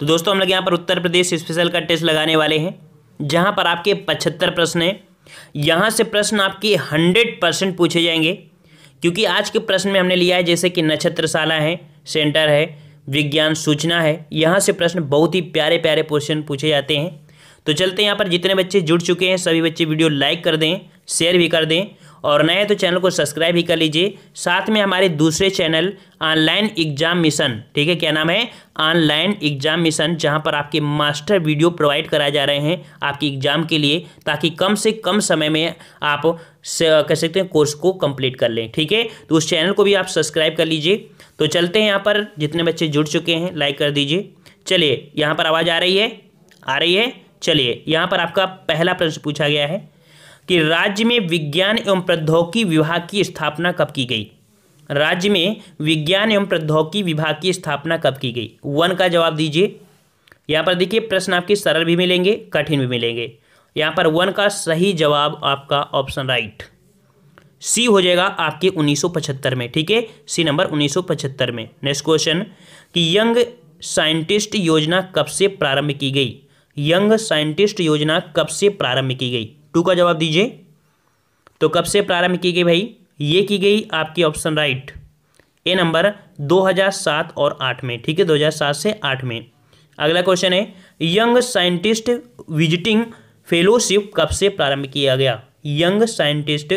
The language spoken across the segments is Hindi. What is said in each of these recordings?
तो दोस्तों हम लोग यहाँ पर उत्तर प्रदेश स्पेशल का टेस्ट लगाने वाले हैं जहाँ पर आपके पचहत्तर प्रश्न हैं यहाँ से प्रश्न आपके हंड्रेड परसेंट पूछे जाएंगे क्योंकि आज के प्रश्न में हमने लिया है जैसे कि नक्षत्रशाला है सेंटर है विज्ञान सूचना है यहाँ से प्रश्न बहुत ही प्यारे प्यारे क्वेश्चन पूछे जाते हैं तो चलते हैं यहाँ पर जितने बच्चे जुड़ चुके हैं सभी बच्चे वीडियो लाइक कर दें शेयर भी कर दें और नए तो चैनल को सब्सक्राइब ही कर लीजिए साथ में हमारे दूसरे चैनल ऑनलाइन एग्जाम मिशन ठीक है क्या नाम है ऑनलाइन एग्जाम मिशन जहां पर आपके मास्टर वीडियो प्रोवाइड कराए जा रहे हैं आपकी एग्जाम के लिए ताकि कम से कम समय में आप कह सकते हैं कोर्स को कंप्लीट कर लें ठीक है तो उस चैनल को भी आप सब्सक्राइब कर लीजिए तो चलते हैं यहाँ पर जितने बच्चे जुड़ चुके हैं लाइक कर दीजिए चलिए यहाँ पर आवाज़ आ रही है आ रही है चलिए यहाँ पर आपका पहला प्रश्न पूछा गया है कि राज्य में विज्ञान एवं प्रौद्योगिकी विभाग की स्थापना कब की गई राज्य में विज्ञान एवं प्रौद्योगिकी विभाग की स्थापना कब की गई वन का जवाब दीजिए यहाँ पर देखिए प्रश्न आपके सरल भी मिलेंगे कठिन भी मिलेंगे यहाँ पर वन का सही जवाब आपका ऑप्शन राइट सी हो जाएगा आपके 1975 में ठीक है सी नंबर 1975 में नेक्स्ट क्वेश्चन कि यंग साइंटिस्ट योजना कब से प्रारंभ की गई यंग साइंटिस्ट योजना कब से प्रारंभ की गई टू का जवाब दीजिए तो कब से प्रारंभ की गई भाई ये की गई आपकी ऑप्शन राइट ए नंबर 2007 और 8 में ठीक है 2007 से 8 में अगला क्वेश्चन है यंग साइंटिस्ट विजिटिंग फेलोशिप कब से प्रारंभ किया गया यंग साइंटिस्ट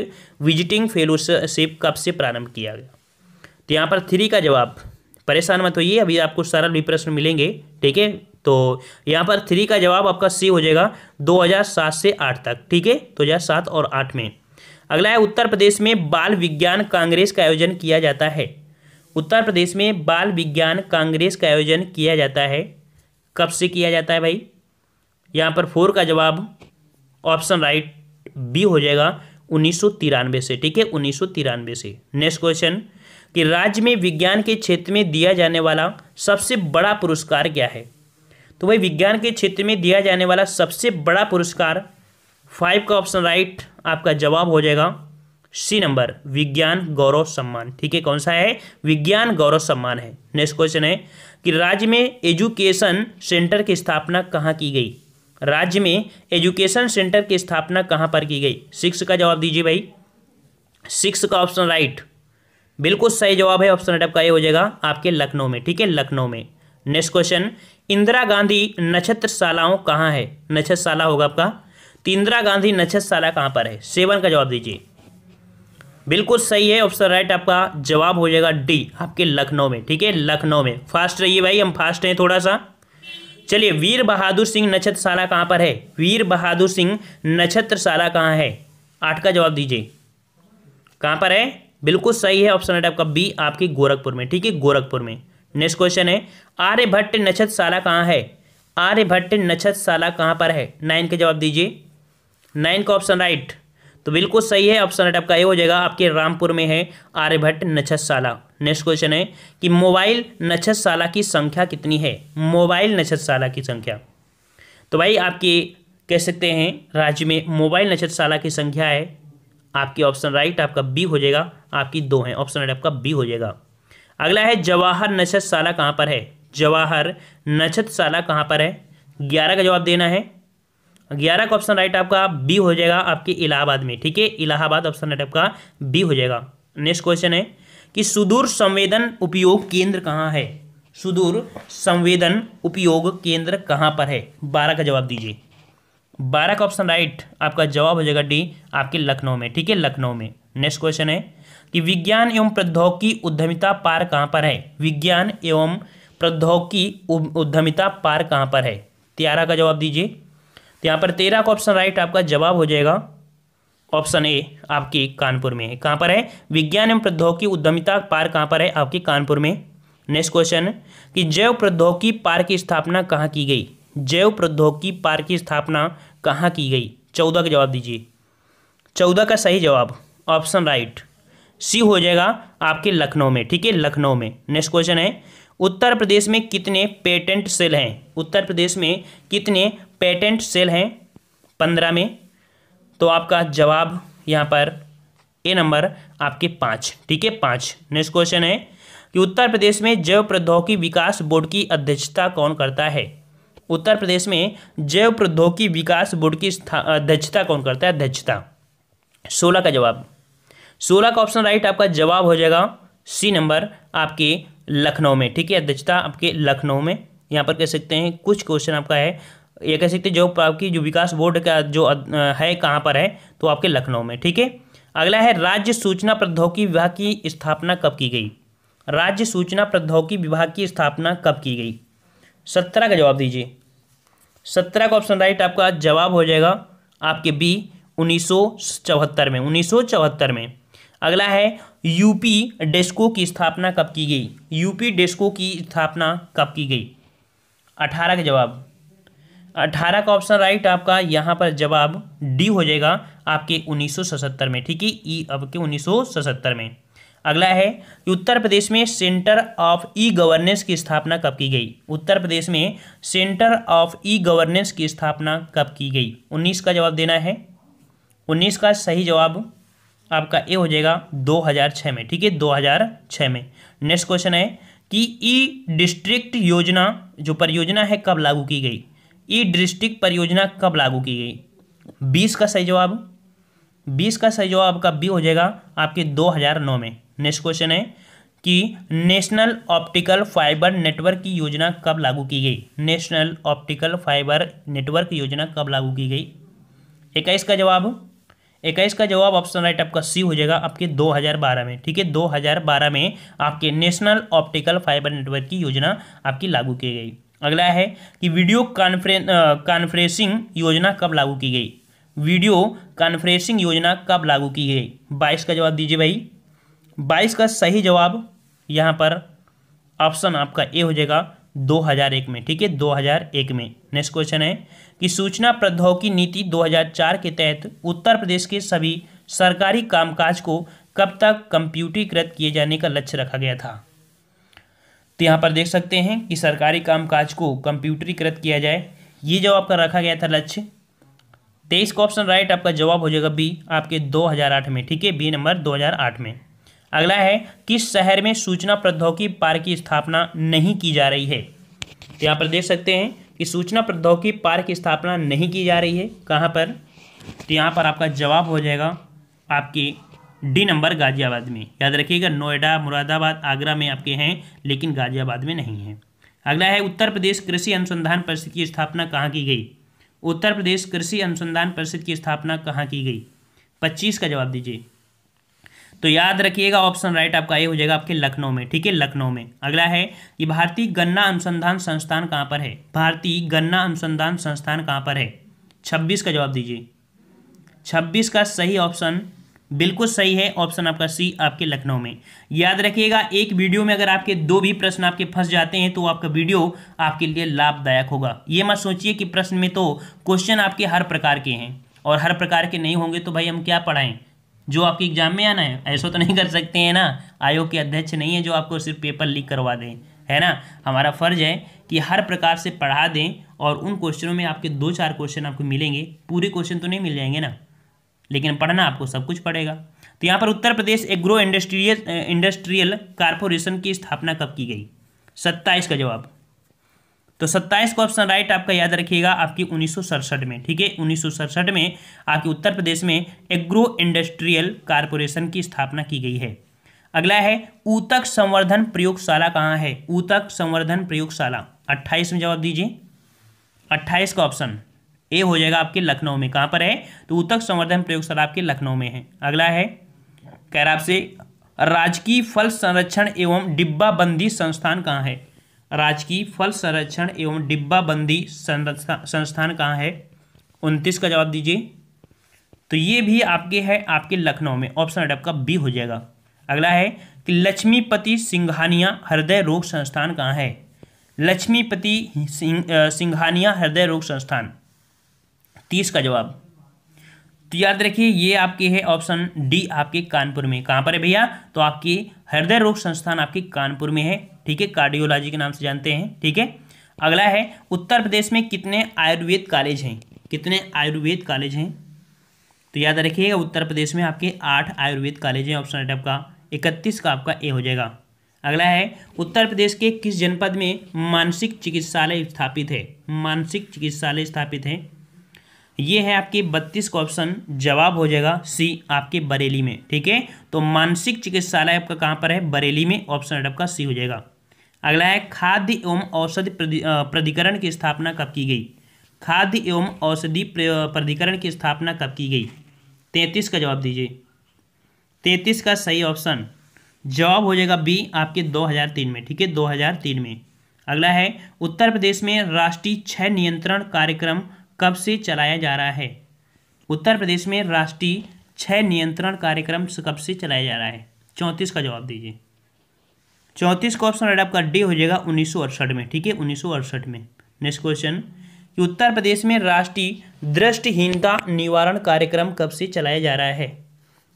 विजिटिंग फेलोशिप कब से प्रारंभ किया गया तो यहाँ पर थ्री का जवाब परेशान मत होइए अभी आपको सरल भी प्रश्न मिलेंगे ठीक है तो यहाँ पर थ्री का जवाब आपका सी हो जाएगा 2007 से आठ तक ठीक है दो हजार सात और आठ में अगला है उत्तर प्रदेश में बाल विज्ञान कांग्रेस का आयोजन किया जाता है उत्तर प्रदेश में बाल विज्ञान कांग्रेस का आयोजन किया जाता है कब से किया जाता है भाई यहाँ पर फोर का जवाब ऑप्शन राइट बी हो जाएगा उन्नीस से ठीक है उन्नीस से नेक्स्ट क्वेश्चन कि राज्य में विज्ञान के क्षेत्र में दिया जाने वाला सबसे बड़ा पुरस्कार क्या है तो वही विज्ञान के क्षेत्र में दिया जाने वाला सबसे बड़ा पुरस्कार फाइव का ऑप्शन राइट आपका जवाब हो जाएगा सी नंबर विज्ञान गौरव सम्मान ठीक है कौन सा है विज्ञान गौरव सम्मान है नेक्स्ट क्वेश्चन है कि राज्य में एजुकेशन सेंटर की स्थापना कहाँ की गई राज्य में एजुकेशन सेंटर की स्थापना कहाँ पर की गई सिक्स का जवाब दीजिए भाई सिक्स का ऑप्शन राइट बिल्कुल सही जवाब है ऑप्शन आपका ये हो जाएगा आपके लखनऊ में ठीक है लखनऊ में नेक्स्ट क्वेश्चन इंदिरा गांधी नक्षत्रशालाओं कहाँ है नक्षत्रशाला होगा आपका तो इंदिरा गांधी नक्षत्रशाला कहाँ पर है सेवन का जवाब दीजिए बिल्कुल सही है ऑप्शन राइट आपका जवाब हो जाएगा डी आपके लखनऊ में ठीक है लखनऊ में फास्ट रहिए भाई हम फास्ट हैं थोड़ा सा चलिए वीर बहादुर सिंह नक्षत्रशाला कहाँ पर है वीर बहादुर सिंह नक्षत्रशाला कहाँ है आठ का जवाब दीजिए कहाँ पर है बिल्कुल सही है ऑप्शन राइट आपका बी आपके गोरखपुर में ठीक है गोरखपुर में नेक्स्ट क्वेश्चन है आर्यभट्ट शाला कहाँ है आर्यभट्ट शाला कहाँ पर है नाइन के जवाब दीजिए नाइन का ऑप्शन राइट तो बिल्कुल सही है ऑप्शन राइट आपका ये हो जाएगा आपके रामपुर में है आर्यभट्ट नक्षतशाला नेक्स्ट क्वेश्चन है कि मोबाइल शाला की संख्या कितनी है मोबाइल शाला की संख्या तो भाई आपके कह सकते हैं राज्य में मोबाइल शाला की संख्या है आपकी ऑप्शन राइट आपका बी हो जाएगा आपकी दो है ऑप्शन राइट आपका बी हो जाएगा अगला है जवाहर नक्षतशाला कहाँ पर है जवाहर नक्षतशाला कहाँ पर है ग्यारह का जवाब देना है ग्यारह का ऑप्शन राइट आपका बी हो जाएगा आपके इलाहाबाद में ठीक है इलाहाबाद ऑप्शन राइट आपका बी हो जाएगा नेक्स्ट क्वेश्चन है कि सुदूर संवेदन उपयोग केंद्र कहाँ है सुदूर संवेदन उपयोग केंद्र कहाँ पर है बारह का जवाब दीजिए बारह का ऑप्शन राइट आपका जवाब हो जाएगा डी आपके लखनऊ में ठीक है लखनऊ में नेक्स्ट क्वेश्चन है कि विज्ञान एवं प्रौद्योगिकी उद्यमिता पार कहाँ पर है विज्ञान एवं प्रौद्योगिकी उद्यमिता पार कहाँ पर है तेरह का जवाब दीजिए तो यहाँ पर तेरह का ऑप्शन राइट आपका जवाब हो जाएगा ऑप्शन ए आपके कानपुर में कहाँ पर है विज्ञान एवं प्रौद्योगिकी उद्यमिता पार कहाँ पर है आपके कानपुर में नेक्स्ट क्वेश्चन कि जैव प्रौद्योगिकी पार्क की स्थापना कहाँ की गई जैव प्रौद्योगिकी पार्क की स्थापना कहाँ की गई चौदह का जवाब दीजिए चौदह का सही जवाब ऑप्शन राइट सी हो जाएगा आपके लखनऊ में ठीक है लखनऊ में नेक्स्ट क्वेश्चन है उत्तर प्रदेश में कितने पेटेंट सेल हैं उत्तर प्रदेश में कितने पेटेंट सेल हैं पंद्रह में तो आपका जवाब यहाँ पर ए नंबर आपके पाँच ठीक है पाँच नेक्स्ट क्वेश्चन है कि उत्तर प्रदेश में जैव प्रौद्योगिकी विकास बोर्ड की अध्यक्षता कौन करता है उत्तर प्रदेश में जैव प्रौद्योगिकी विकास बोर्ड की अध्यक्षता कौन करता है अध्यक्षता सोलह का जवाब सोलह का ऑप्शन राइट आपका जवाब हो जाएगा सी नंबर आपके लखनऊ में ठीक है अध्यक्षता आपके लखनऊ में यहाँ पर कह सकते हैं कुछ क्वेश्चन आपका है ये कह सकते हैं जो आपकी जो विकास बोर्ड का जो है कहाँ पर है तो आपके लखनऊ में ठीक है अगला है राज्य सूचना प्रौद्योगिकी विभाग की स्थापना कब की गई राज्य सूचना प्रौद्योगिकी विभाग की स्थापना कब की गई सत्रह का जवाब दीजिए सत्रह का ऑप्शन राइट आपका जवाब हो जाएगा आपके बी उन्नीस में उन्नीस में अगला है यूपी डेस्को की स्थापना कब की गई यूपी डेस्को की स्थापना कब की गई अठारह का जवाब अठारह का ऑप्शन राइट आपका यहाँ पर जवाब डी हो जाएगा आपके उन्नीस में ठीक है ई e आपके उन्नीस में अगला है कि उत्तर प्रदेश में सेंटर ऑफ ई गवर्नेंस की स्थापना कब की गई उत्तर प्रदेश में सेंटर ऑफ ई गवर्नेंस की स्थापना कब की गई 19 का जवाब देना है 19 का सही जवाब आपका ए हो जाएगा 2006 में ठीक है 2006 में नेक्स्ट क्वेश्चन है कि ई डिस्ट्रिक्ट योजना जो परियोजना है कब लागू की गई ई डिस्ट्रिक्ट परियोजना कब लागू की गई बीस का सही जवाब बीस का सही जवाब आपका बी हो जाएगा आपके 2009 में नेक्स्ट क्वेश्चन है कि नेशनल ऑप्टिकल फाइबर नेटवर्क की योजना कब लागू की गई नेशनल ऑप्टिकल फाइबर नेटवर्क योजना कब लागू की गई इक्कीस का जवाब इक्कीस का जवाब ऑप्शन राइट आपका सी हो जाएगा आपके 2012 में ठीक है 2012 में आपके नेशनल ऑप्टिकल फाइबर नेटवर्क की योजना आपकी लागू की गई अगला है कि वीडियो कॉन्फ्रें कॉन्फ्रेंसिंग योजना कब लागू की गई वीडियो कॉन्फ्रेंसिंग योजना कब लागू की गई बाईस का जवाब दीजिए भाई बाईस का सही जवाब यहाँ पर ऑप्शन आपका ए हो जाएगा 2001 में ठीक है 2001 में नेक्स्ट क्वेश्चन है कि सूचना प्रौद्योगिकी नीति 2004 के तहत उत्तर प्रदेश के सभी सरकारी कामकाज को कब तक कंप्यूटरीकृत किए जाने का लक्ष्य रखा गया था तो यहाँ पर देख सकते हैं कि सरकारी कामकाज को कंप्यूटरीकृत किया जाए ये जो आपका रखा गया था लक्ष्य तेईस का ऑप्शन राइट आपका जवाब हो जाएगा बी आपके 2008 में ठीक है बी नंबर 2008 में अगला है किस शहर में सूचना प्रौद्योगिकी पार्क की स्थापना नहीं की जा रही है तो यहाँ पर देख सकते हैं कि सूचना प्रौद्योगिकी पार्क की स्थापना नहीं की जा रही है कहाँ पर तो यहाँ पर आपका जवाब हो जाएगा आपकी डी नंबर गाजियाबाद में याद रखिएगा नोएडा मुरादाबाद आगरा में आपके हैं लेकिन गाजियाबाद में नहीं है अगला है उत्तर प्रदेश कृषि अनुसंधान परिषद की स्थापना कहाँ की गई उत्तर प्रदेश कृषि अनुसंधान परिषद की स्थापना कहाँ की गई पच्चीस का जवाब दीजिए तो याद रखिएगा ऑप्शन राइट आपका ये हो जाएगा आपके लखनऊ में ठीक है लखनऊ में अगला है ये भारतीय गन्ना अनुसंधान संस्थान कहाँ पर है भारतीय गन्ना अनुसंधान संस्थान कहाँ पर है छब्बीस का जवाब दीजिए छब्बीस का सही ऑप्शन बिल्कुल सही है ऑप्शन आपका सी आपके लखनऊ में याद रखिएगा एक वीडियो में अगर आपके दो भी प्रश्न आपके फंस जाते हैं तो आपका वीडियो आपके लिए लाभदायक होगा ये मत सोचिए कि प्रश्न में तो क्वेश्चन आपके हर प्रकार के हैं और हर प्रकार के नहीं होंगे तो भाई हम क्या पढ़ाएं जो आपके एग्जाम में आना है ऐसा तो नहीं कर सकते हैं ना आयोग के अध्यक्ष नहीं है जो आपको सिर्फ पेपर लीक करवा दें है ना हमारा फ़र्ज़ है कि हर प्रकार से पढ़ा दें और उन क्वेश्चनों में आपके दो चार क्वेश्चन आपको मिलेंगे पूरे क्वेश्चन तो नहीं मिल जाएंगे ना लेकिन पढ़ना आपको सब कुछ पड़ेगा तो यहाँ पर Uttar Pradesh agro industrial industrial corporation की स्थापना कब की गई सत्ताईस का जवाब तो 27 का ऑप्शन राइट आपका याद रखिएगा आपकी उन्नीस में ठीक है उन्नीस में आपके उत्तर प्रदेश में एग्रो इंडस्ट्रियल कारपोरेशन की स्थापना की गई है अगला है ऊतक संवर्धन प्रयोगशाला कहाँ है ऊतक संवर्धन प्रयोगशाला 28 में जवाब दीजिए 28 का ऑप्शन ए हो जाएगा आपके लखनऊ में कहाँ पर है तो ऊतक संवर्धन प्रयोगशाला आपके लखनऊ में है अगला है कह रहा आपसे राजकीय फल संरक्षण एवं डिब्बा बंदी संस्थान कहाँ है राजकीय फल संरक्षण एवं डिब्बाबंदी संस्थान कहाँ है उनतीस का जवाब दीजिए तो ये भी आपके है आपके लखनऊ में ऑप्शन आपका बी हो जाएगा अगला है कि लक्ष्मीपति सिंघानिया हृदय रोग संस्थान कहाँ है लक्ष्मीपति सिंघानिया हृदय रोग संस्थान तीस का जवाब तो याद रखिए ये आपके है ऑप्शन डी आपके कानपुर में कहाँ पर है भैया तो आपके हृदय रोग संस्थान आपके कानपुर में है ठीक है कार्डियोलॉजी के नाम से जानते हैं ठीक है अगला है उत्तर प्रदेश में कितने आयुर्वेद कॉलेज हैं कितने आयुर्वेद कॉलेज हैं तो याद रखिएगा उत्तर प्रदेश में आपके आठ आयुर्वेद कॉलेज हैं ऑप्शन एट आपका इकतीस का आपका ए हो जाएगा अगला है उत्तर प्रदेश के किस जनपद में मानसिक चिकित्सालय स्थापित है मानसिक चिकित्सालय स्थापित है ये है आपके बत्तीस का ऑप्शन जवाब हो जाएगा सी आपके बरेली में ठीक है तो मानसिक चिकित्सालय आपका कहाँ पर है बरेली में ऑप्शन आपका सी हो जाएगा अगला है खाद्य एवं औषधि प्राधिकरण की स्थापना कब की गई खाद्य एवं औषधि प्राधिकरण की स्थापना कब की गई तैंतीस का जवाब दीजिए तैंतीस का सही ऑप्शन जवाब हो जाएगा बी आपके 2003 में ठीक है 2003 में अगला है उत्तर प्रदेश में राष्ट्रीय क्षय नियंत्रण कार्यक्रम कब से चलाया जा रहा है उत्तर प्रदेश में राष्ट्रीय छह नियंत्रण कार्यक्रम कब से चलाया जा रहा है चौंतीस का जवाब दीजिए चौंतीस का ऑप्शन राइट आपका डी हो जाएगा उन्नीस में ठीक है उन्नीस में नेक्स्ट क्वेश्चन कि उत्तर प्रदेश में राष्ट्रीय दृष्टिहीनता निवारण कार्यक्रम कब से चलाया जा रहा है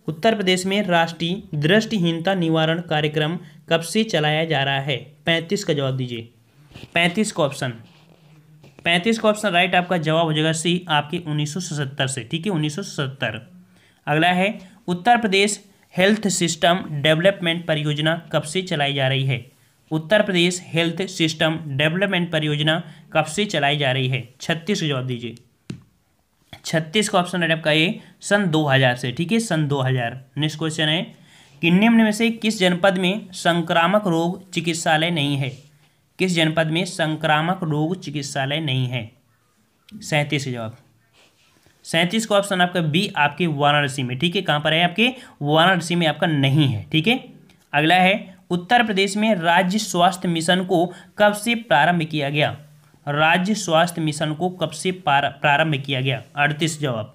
उत्तर प्रदेश में राष्ट्रीय दृष्टिहीनता निवारण कार्यक्रम कब से चलाया जा रहा है पैंतीस का जवाब दीजिए पैंतीस का ऑप्शन पैंतीस का ऑप्शन राइट आपका जवाब हो जाएगा सी आपके 1977 से ठीक है 1977 अगला है Uttar Pradesh health system development परियोजना कब से चलाई जा रही है Uttar Pradesh health system development परियोजना कब से चलाई जा रही है छत्तीस का जवाब दीजिए छत्तीस का ऑप्शन राइट आपका ये सन 2000 से ठीक है सन 2000 नेक्स्ट क्वेश्चन है कि निम्न में से किस जनपद में संक्रामक रोग चिकित्सालय नहीं है किस जनपद में संक्रामक रोग चिकित्सालय नहीं है सैंतीस जवाब सैंतीस का ऑप्शन आपका बी आपके वाराणसी में ठीक है कहाँ पर है आपके वाराणसी में आपका नहीं है ठीक है अगला है उत्तर प्रदेश में राज्य स्वास्थ्य मिशन को कब से प्रारंभ किया गया राज्य स्वास्थ्य मिशन को कब से प्रारंभ किया गया अड़तीस जवाब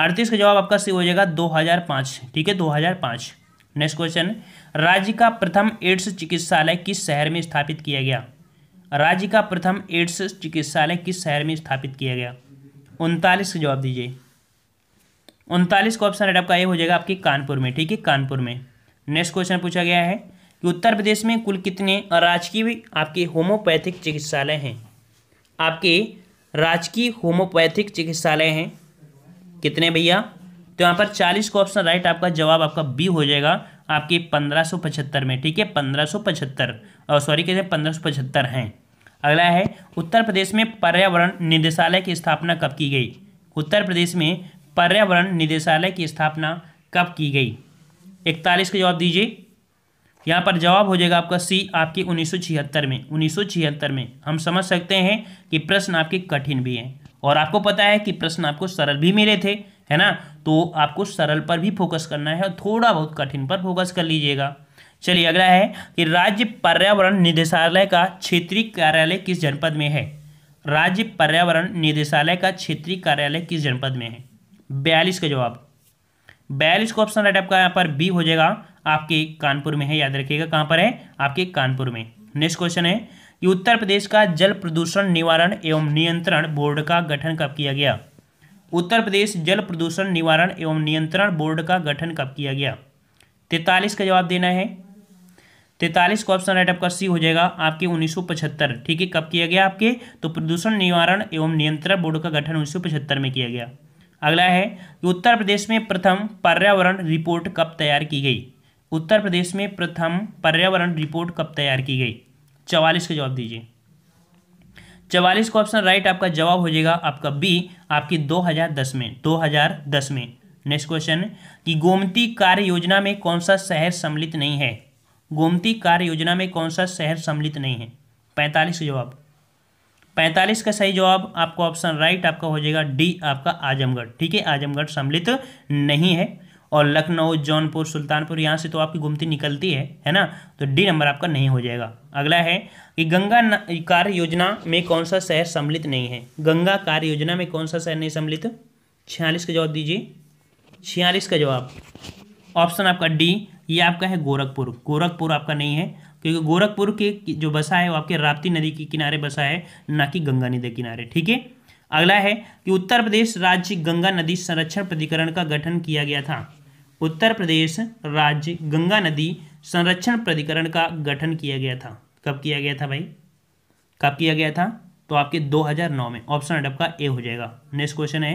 अड़तीस का जवाब आपका सही हो जाएगा दो ठीक है दो नेक्स्ट क्वेश्चन राज्य का प्रथम एड्स चिकित्सालय किस शहर में स्थापित किया गया राज्य का प्रथम एड्स चिकित्सालय किस शहर में स्थापित किया गया उनतालीस का जवाब दीजिए उनतालीस का ऑप्शन आपका ये हो जाएगा आपके कानपुर में ठीक है कानपुर में नेक्स्ट क्वेश्चन पूछा गया है कि उत्तर प्रदेश में कुल कितने राजकीय आपके होम्योपैथिक चिकित्सालय हैं आपके राजकीय होम्योपैथिक चिकित्सालय हैं कितने भैया तो यहाँ पर चालीस का ऑप्शन राइट आपका जवाब आपका बी हो जाएगा आपके पंद्रह में ठीक है पंद्रह सॉरी कैसे पंद्रह हैं अगला है उत्तर प्रदेश में पर्यावरण निदेशालय की स्थापना कब की गई उत्तर प्रदेश में पर्यावरण निदेशालय की स्थापना कब की गई इकतालीस का जवाब दीजिए यहाँ पर जवाब हो जाएगा आपका सी आपके 1976 में 1976 में हम समझ सकते हैं कि प्रश्न आपके कठिन भी हैं और आपको पता है कि प्रश्न आपको सरल भी मिले थे है ना तो आपको सरल पर भी फोकस करना है और थोड़ा बहुत कठिन पर फोकस कर लीजिएगा चलिए अगला है कि राज्य पर्यावरण निदेशालय का क्षेत्रीय कार्यालय किस जनपद में है राज्य पर्यावरण निदेशालय का क्षेत्रीय कार्यालय किस जनपद में है बयालीस का जवाब बयालीस का ऑप्शन राइट आपका यहाँ पर बी हो जाएगा आपके कानपुर में है याद रखिएगा कहाँ पर है आपके कानपुर में नेक्स्ट क्वेश्चन है कि उत्तर प्रदेश का जल प्रदूषण निवारण एवं नियंत्रण बोर्ड का गठन कब किया गया उत्तर प्रदेश जल प्रदूषण निवारण एवं नियंत्रण बोर्ड का गठन कब किया गया तैतालीस का जवाब देना है तैतालीस का ऑप्शन राइट आपका सी हो जाएगा आपके 1975 ठीक है कब किया गया आपके तो प्रदूषण निवारण एवं नियंत्रण बोर्ड का गठन 1975 में किया गया अगला है कि उत्तर प्रदेश में प्रथम पर्यावरण रिपोर्ट कब तैयार की गई उत्तर प्रदेश में प्रथम पर्यावरण रिपोर्ट कब तैयार की गई चवालीस का जवाब दीजिए चवालीस का ऑप्शन राइट आपका जवाब हो जाएगा आपका बी आपकी 2010 में 2010 में नेक्स्ट क्वेश्चन कि गोमती कार्य योजना में कौन सा शहर सम्मिलित नहीं है गोमती कार्य योजना में कौन सा शहर सम्मिलित नहीं है पैंतालीस जवाब पैंतालीस का सही जवाब आपका ऑप्शन राइट आपका हो जाएगा डी आपका आजमगढ़ ठीक है आजमगढ़ सम्मिलित नहीं है और लखनऊ जौनपुर सुल्तानपुर यहाँ से तो आपकी गुमती निकलती है है ना तो डी नंबर आपका नहीं हो जाएगा अगला है कि गंगा कार्य योजना में कौन सा शहर सम्मिलित नहीं है गंगा कार्य योजना में कौन सा शहर नहीं सम्मिलित छियालीस का जवाब दीजिए छियालीस का जवाब ऑप्शन आपका डी ये आपका है गोरखपुर गोरखपुर आपका नहीं है क्योंकि गोरखपुर के जो बसा है वो आपके राप्ती नदी के किनारे बसा है ना कि गंगा नदी किनारे ठीक है अगला है कि उत्तर प्रदेश राज्य गंगा नदी संरक्षण प्राधिकरण का गठन किया गया था उत्तर प्रदेश राज्य गंगा नदी संरक्षण प्राधिकरण का गठन किया गया था कब किया गया था भाई कब किया गया था तो आपके 2009 में ऑप्शन का ए हो जाएगा नेक्स्ट क्वेश्चन है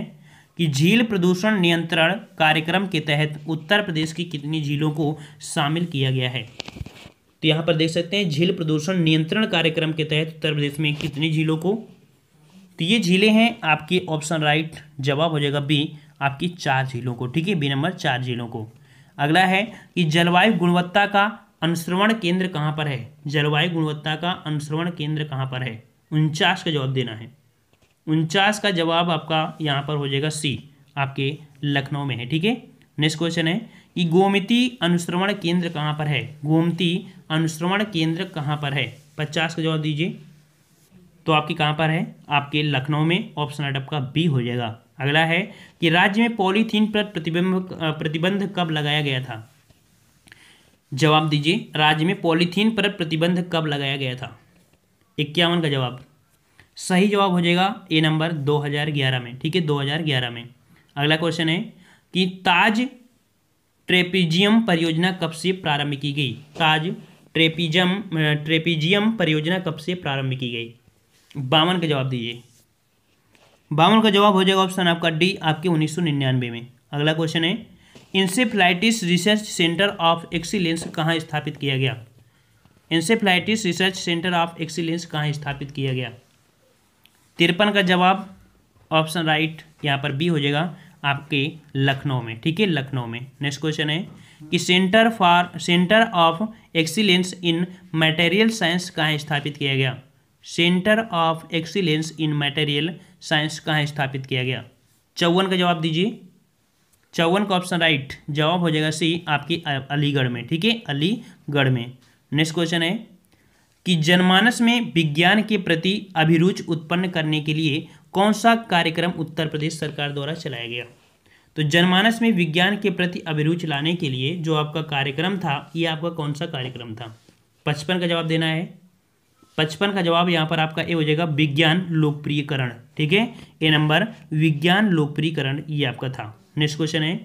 कि झील प्रदूषण नियंत्रण कार्यक्रम के तहत उत्तर प्रदेश की कितनी झीलों को शामिल किया गया है तो यहाँ पर देख सकते हैं झील प्रदूषण नियंत्रण कार्यक्रम के तहत उत्तर प्रदेश में कितनी झीलों को तो ये झीलें हैं आपके ऑप्शन राइट जवाब हो जाएगा बी आपकी चार झीलों को ठीक है बी नंबर चार झीलों को अगला है कि जलवायु गुणवत्ता का अनुश्रवण केंद्र कहाँ पर है जलवायु गुणवत्ता का अनुश्रवण केंद्र कहाँ पर है उनचास का जवाब देना है उनचास का जवाब आपका यहाँ पर हो जाएगा सी आपके लखनऊ में है ठीक है नेक्स्ट क्वेश्चन है कि गोमती अनुश्रवण केंद्र कहाँ पर है गोमती अनुश्रवण केंद्र कहाँ पर है पचास का जवाब दीजिए तो आपकी कहाँ पर है आपके लखनऊ में ऑप्शन आइट का बी हो जाएगा अगला है कि राज्य में पॉलीथीन पर प्रतिबंध प्रतिबंध कब लगाया गया था जवाब दीजिए राज्य में पॉलीथीन पर प्रतिबंध कब लगाया गया था इक्यावन का जवाब सही जवाब हो जाएगा ए नंबर 2011 में ठीक है 2011 में अगला क्वेश्चन है कि ताज ट्रेपिजियम परियोजना कब से प्रारंभ की गई ताज ट्रेपिजम ट्रेपिजियम परियोजना कब से प्रारंभ की गई बावन का जवाब दीजिए बावन का जवाब हो जाएगा ऑप्शन आपका डी आपके उन्नीस में अगला क्वेश्चन है encephalitis research centre of excellence कहाँ स्थापित किया गया encephalitis research centre of excellence कहाँ स्थापित किया गया तिरपन का जवाब ऑप्शन राइट यहाँ पर बी हो जाएगा आपके लखनऊ में ठीक है लखनऊ में नेक्स्ट क्वेश्चन है कि centre for centre of excellence in material science कहाँ स्थापित किया गया centre of excellence in material science कहाँ स्थापित किया गया चौवन का जवाब दीजिए चौवन का ऑप्शन राइट जवाब हो जाएगा सी आपकी अलीगढ़ में ठीक है अलीगढ़ में नेक्स्ट क्वेश्चन है कि जनमानस में विज्ञान के प्रति अभिरुचि उत्पन्न करने के लिए कौन सा कार्यक्रम उत्तर प्रदेश सरकार द्वारा चलाया गया तो जनमानस में विज्ञान के प्रति अभिरुच लाने के लिए जो आपका कार्यक्रम था ये आपका कौन सा कार्यक्रम था पचपन का जवाब देना है पचपन का जवाब यहाँ पर आपका ए हो जाएगा विज्ञान लोकप्रियकरण ठीक है ए नंबर विज्ञान लोकप्रियकरण ये आपका था नेक्स्ट क्वेश्चन है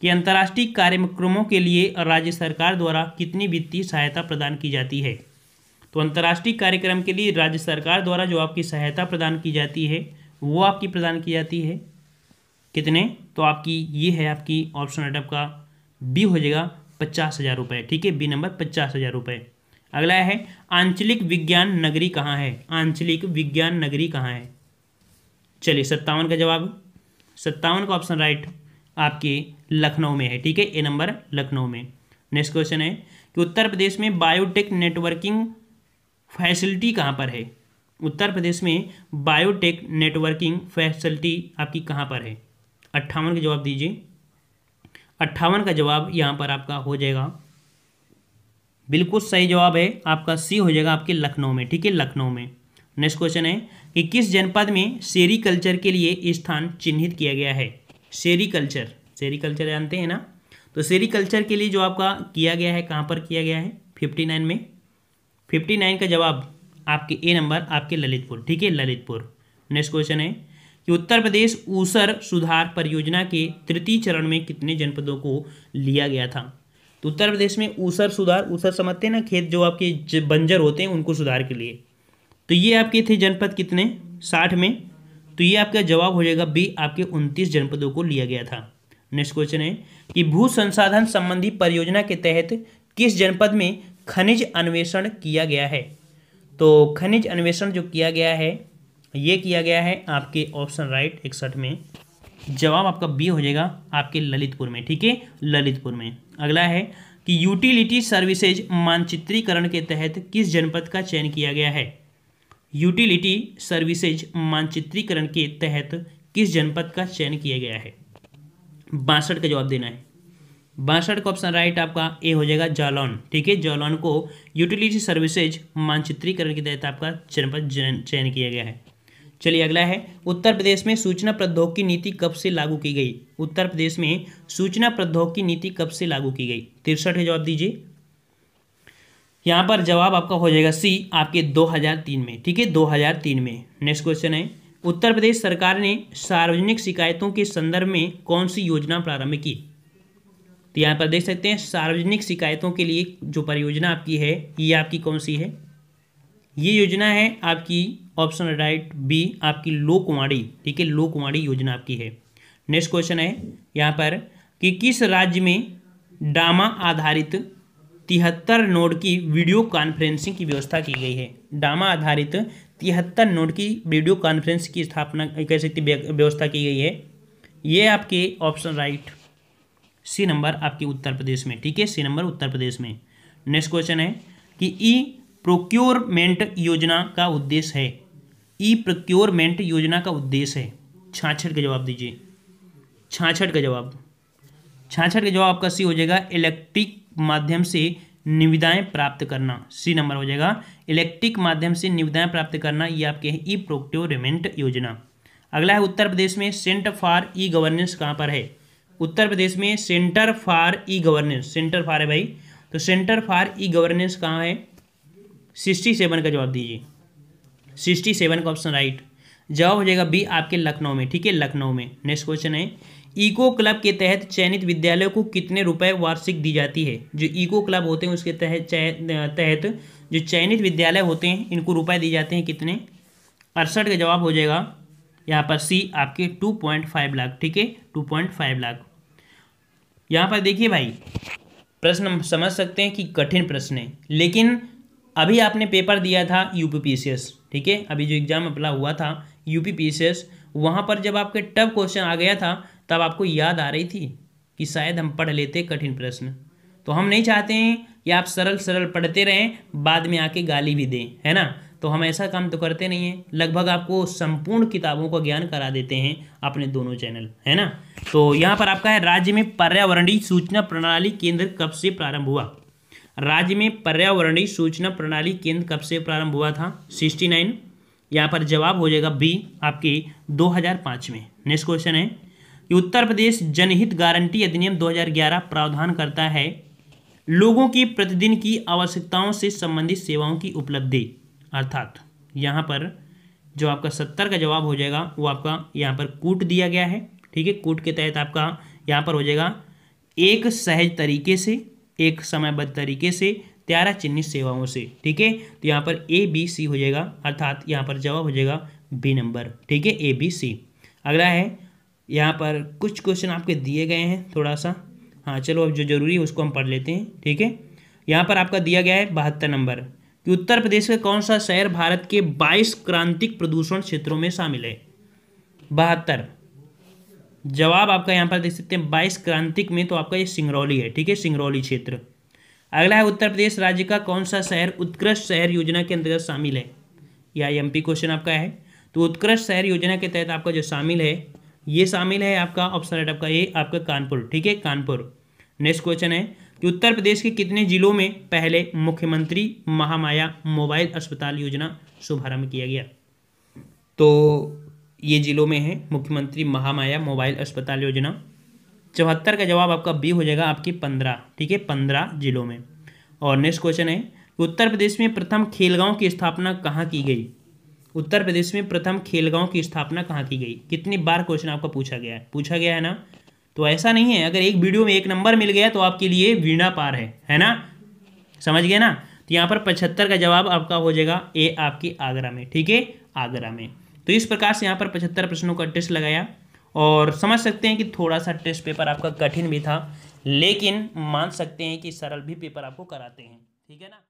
कि अंतर्राष्ट्रीय कार्यक्रमों के लिए राज्य सरकार द्वारा कितनी वित्तीय सहायता प्रदान की जाती है तो अंतर्राष्ट्रीय कार्यक्रम के लिए राज्य सरकार द्वारा जो आपकी सहायता प्रदान की जाती है वो आपकी प्रदान की जाती है कितने तो आपकी ये है आपकी ऑप्शन एट का बी हो जाएगा पचास हज़ार रुपये ठीक है बी नंबर पचास हज़ार रुपये अगला है आंचलिक विज्ञान नगरी कहाँ है आंचलिक विज्ञान नगरी कहाँ है चलिए सत्तावन का जवाब सत्तावन का ऑप्शन राइट आपके लखनऊ में है ठीक है ए नंबर लखनऊ में नेक्स्ट क्वेश्चन है कि उत्तर प्रदेश में बायोटेक नेटवर्किंग फैसिलिटी कहाँ पर है उत्तर प्रदेश में बायोटेक नेटवर्किंग फैसिलिटी आपकी कहाँ पर है अट्ठावन का जवाब दीजिए अट्ठावन का जवाब यहाँ पर आपका हो जाएगा बिल्कुल सही जवाब है आपका सी हो जाएगा आपके लखनऊ में ठीक है लखनऊ में नेक्स्ट क्वेश्चन है कि किस जनपद में शेरी कल्चर के लिए स्थान चिन्हित किया गया है शेरी कल्चर शेरी कल्चर जानते हैं ना तो शेरी कल्चर के लिए जो आपका किया गया है कहाँ पर किया गया है फिफ्टी नाइन में फिफ्टी नाइन का जवाब आपके ए नंबर आपके ललितपुर ठीक है ललितपुर नेक्स्ट क्वेश्चन है कि उत्तर प्रदेश ऊसर सुधार परियोजना के तृतीय चरण में कितने जनपदों को लिया गया था तो उत्तर प्रदेश में ऊसर सुधार ऊसर समझते हैं ना खेत जो आपके बंजर होते हैं उनको सुधार के लिए तो ये आपके थे जनपद कितने साठ में तो ये आपका जवाब हो जाएगा बी आपके उनतीस जनपदों को लिया गया था नेक्स्ट क्वेश्चन है कि भू संसाधन संबंधी परियोजना के तहत किस जनपद में खनिज अन्वेषण किया गया है तो खनिज अन्वेषण जो किया गया है ये किया गया है आपके ऑप्शन राइट इकसठ में जवाब आपका बी हो जाएगा आपके ललितपुर में ठीक है ललितपुर में अगला है कि यूटिलिटी सर्विसेज मानचित्रीकरण के तहत किस जनपद का चयन किया गया है यूटिलिटी सर्विसेज मानचित्रीकरण के तहत किस जनपद का चयन किया गया है बासठ का जवाब देना है बासठ का ऑप्शन राइट आपका ए हो जाएगा जालौन ठीक है जालौन को यूटिलिटी सर्विसेज मानचित्रीकरण के तहत आपका जनपद चयन किया गया है चलिए अगला है उत्तर प्रदेश में सूचना प्रौद्योगिकी नीति कब से लागू की गई उत्तर प्रदेश में सूचना प्रौद्योगिकी नीति कब से लागू की गई तिरसठ है जवाब दीजिए यहाँ पर जवाब आपका हो जाएगा सी आपके 2003 में ठीक है 2003 में नेक्स्ट क्वेश्चन है उत्तर प्रदेश सरकार ने सार्वजनिक शिकायतों के संदर्भ में कौन सी योजना प्रारंभ की तो यहाँ पर देख सकते हैं सार्वजनिक शिकायतों के लिए जो परियोजना आपकी है ये आपकी कौन सी है ये योजना है आपकी ऑप्शन राइट बी आपकी लोकवाणी ठीक है लोकवाणी योजना आपकी है नेक्स्ट क्वेश्चन है यहाँ पर कि किस राज्य में डामा आधारित तिहत्तर नोड की वीडियो कॉन्फ्रेंसिंग की व्यवस्था की गई है डामा आधारित तिहत्तर नोड की वीडियो कॉन्फ्रेंस की स्थापना कह सकती व्यवस्था की गई है ये आपके ऑप्शन राइट सी नंबर आपके उत्तर प्रदेश में ठीक है सी नंबर उत्तर प्रदेश में नेक्स्ट क्वेश्चन है कि ई प्रोक्योरमेंट योजना का उद्देश्य है ई प्रोक्योरमेंट योजना का उद्देश्य है छाछठ का जवाब दीजिए छाछठ का जवाब छाछठ का जवाब आपका सी हो जाएगा इलेक्ट्रिक माध्यम से निविदाएं प्राप्त करना सी नंबर हो जाएगा इलेक्ट्रिक माध्यम से निविदाएं प्राप्त करना ये आपके हैं ई प्रोक्योरमेंट योजना अगला है उत्तर प्रदेश में सेंटर फॉर ई गवर्नेंस कहाँ पर है उत्तर प्रदेश में centre for e governance centre for है भाई तो सेंटर फॉर ई गवर्नेंस कहाँ है सिक्सटी सेवन का जवाब दीजिए सिक्सटी सेवन का ऑप्शन राइट जवाब हो जाएगा बी आपके लखनऊ में ठीक है लखनऊ में नेक्स्ट क्वेश्चन है इको क्लब के तहत चयनित विद्यालयों को कितने रुपए वार्षिक दी जाती है जो इको क्लब होते हैं उसके तहत तहत जो चयनित विद्यालय होते हैं इनको रुपए दिए जाते हैं कितने अड़सठ का जवाब हो जाएगा यहाँ पर सी आपके टू पॉइंट फाइव लाख ठीक है टू पॉइंट फाइव लाख यहाँ पर देखिए भाई प्रश्न समझ सकते हैं कि कठिन प्रश्न है लेकिन अभी आपने पेपर दिया था यू ठीक है अभी जो एग्ज़ाम अपला हुआ था यू पी वहाँ पर जब आपके टफ क्वेश्चन आ गया था तब आपको याद आ रही थी कि शायद हम पढ़ लेते कठिन प्रश्न तो हम नहीं चाहते हैं कि आप सरल सरल पढ़ते रहें बाद में आके गाली भी दें है ना तो हम ऐसा काम तो करते नहीं हैं लगभग आपको संपूर्ण किताबों का ज्ञान करा देते हैं अपने दोनों चैनल है ना तो यहाँ पर आपका है राज्य में पर्यावरणीय सूचना प्रणाली केंद्र कब से प्रारंभ हुआ राज्य में पर्यावरणीय सूचना प्रणाली केंद्र कब से प्रारंभ हुआ था सिक्सटी नाइन यहाँ पर जवाब हो जाएगा बी आपके 2005 में नेक्स्ट क्वेश्चन है कि उत्तर प्रदेश जनहित गारंटी अधिनियम 2011 प्रावधान करता है लोगों की प्रतिदिन की आवश्यकताओं से संबंधित सेवाओं की उपलब्धि अर्थात यहाँ पर जो आपका सत्तर का जवाब हो जाएगा वो आपका यहाँ पर कूट दिया गया है ठीक है कूट के तहत आपका यहाँ पर हो जाएगा एक सहज तरीके से एक समयबद्ध तरीके से त्यारा चिन्हित सेवाओं से ठीक है तो यहाँ पर ए बी सी हो जाएगा अर्थात यहाँ पर जवाब हो जाएगा बी नंबर ठीक है ए बी सी अगला है यहाँ पर कुछ क्वेश्चन आपके दिए गए हैं थोड़ा सा हाँ चलो अब जो जरूरी है उसको हम पढ़ लेते हैं ठीक है यहाँ पर आपका दिया गया है बहत्तर नंबर कि उत्तर प्रदेश का कौन सा शहर भारत के बाईस क्रांतिक प्रदूषण क्षेत्रों में शामिल है बहत्तर जवाब आपका यहाँ पर देख सकते हैं बाईस क्रांतिक में तो आपका ये सिंगरौली है ठीक है सिंगरौली क्षेत्र अगला है उत्तर प्रदेश राज्य का कौन सा शहर उत्कृष्ट शहर योजना के अंतर्गत शामिल है या एम क्वेश्चन आपका है तो उत्कृष्ट शहर योजना के तहत आपका जो शामिल है ये शामिल है आपका ऑप्शन राइट आपका ये आपका कानपुर ठीक है कानपुर नेक्स्ट क्वेश्चन है कि उत्तर प्रदेश के कितने जिलों में पहले मुख्यमंत्री महामाया मोबाइल अस्पताल योजना शुभारंभ किया गया तो ये जिलों में है मुख्यमंत्री महामाया मोबाइल अस्पताल योजना चौहत्तर का जवाब आपका बी हो जाएगा आपकी पंद्रह ठीक है पंद्रह जिलों में और नेक्स्ट क्वेश्चन है उत्तर प्रदेश में प्रथम खेलगांव की स्थापना कहाँ की गई उत्तर प्रदेश में प्रथम खेलगांव की स्थापना कहाँ की गई कितनी बार क्वेश्चन आपका पूछा गया है पूछा गया है ना तो ऐसा नहीं है अगर एक वीडियो में एक नंबर मिल गया तो आपके लिए वीणा पार है है ना समझ गया ना तो यहाँ पर पचहत्तर का जवाब आपका हो जाएगा ए आपकी आगरा में ठीक है आगरा में तो इस प्रकार से यहाँ पर पचहत्तर प्रश्नों का टेस्ट लगाया और समझ सकते हैं कि थोड़ा सा टेस्ट पेपर आपका कठिन भी था लेकिन मान सकते हैं कि सरल भी पेपर आपको कराते हैं ठीक है ना